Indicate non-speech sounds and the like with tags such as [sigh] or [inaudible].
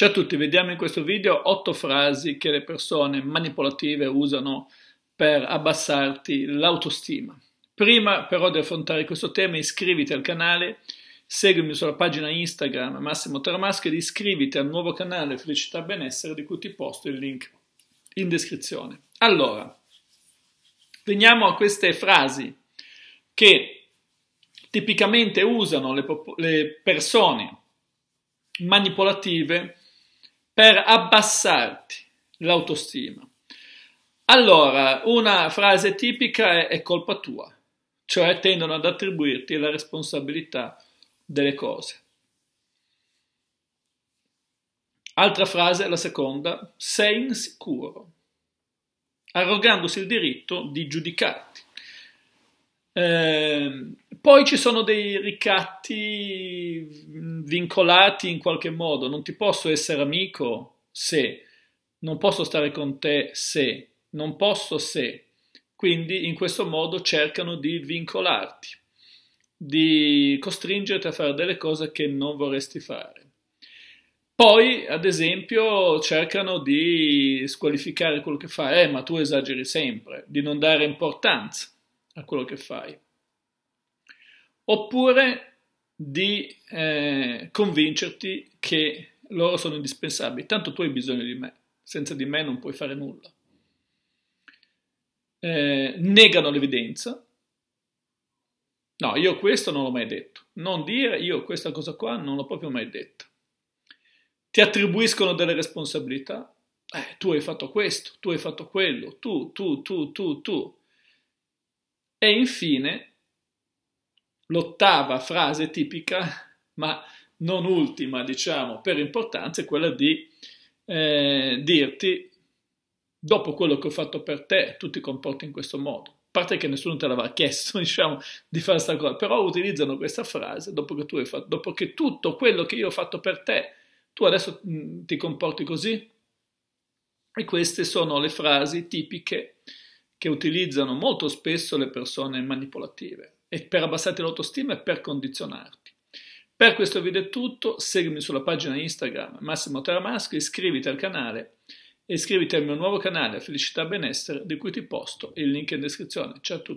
Ciao a tutti, vediamo in questo video 8 frasi che le persone manipolative usano per abbassarti l'autostima. Prima però di affrontare questo tema iscriviti al canale, seguimi sulla pagina Instagram Massimo Tarmaschi ed iscriviti al nuovo canale Felicità Benessere di cui ti posto il link in descrizione. Allora, veniamo a queste frasi che tipicamente usano le, pop- le persone manipolative per abbassarti l'autostima. Allora, una frase tipica è, è colpa tua, cioè tendono ad attribuirti la responsabilità delle cose. Altra frase, la seconda, sei insicuro, arrogandosi il diritto di giudicarti. Eh, poi ci sono dei ricatti mm, vincolati in qualche modo, non ti posso essere amico se, non posso stare con te se, non posso se. Quindi in questo modo cercano di vincolarti, di costringerti a fare delle cose che non vorresti fare. Poi, ad esempio, cercano di squalificare quello che fai, eh, ma tu esageri sempre, di non dare importanza a quello che fai oppure di eh, convincerti che loro sono indispensabili, tanto tu hai bisogno di me, senza di me non puoi fare nulla. Eh, negano l'evidenza. No, io questo non l'ho mai detto. Non dire io questa cosa qua non l'ho proprio mai detta. Ti attribuiscono delle responsabilità. Eh, tu hai fatto questo, tu hai fatto quello, tu, tu, tu, tu, tu. E infine L'ottava frase tipica, ma non ultima, diciamo, per importanza, è quella di eh, dirti, dopo quello che ho fatto per te, tu ti comporti in questo modo. A parte che nessuno te l'aveva [laughs] chiesto, diciamo, di fare questa cosa, però utilizzano questa frase, dopo che, tu hai fatto, dopo che tutto quello che io ho fatto per te, tu adesso ti comporti così? E queste sono le frasi tipiche che utilizzano molto spesso le persone manipolative e per abbassarti l'autostima e per condizionarti. Per questo video è tutto, seguimi sulla pagina Instagram Massimo Taramasco, iscriviti al canale e iscriviti al mio nuovo canale Felicità Benessere di cui ti posto il link in descrizione. Ciao a tutti!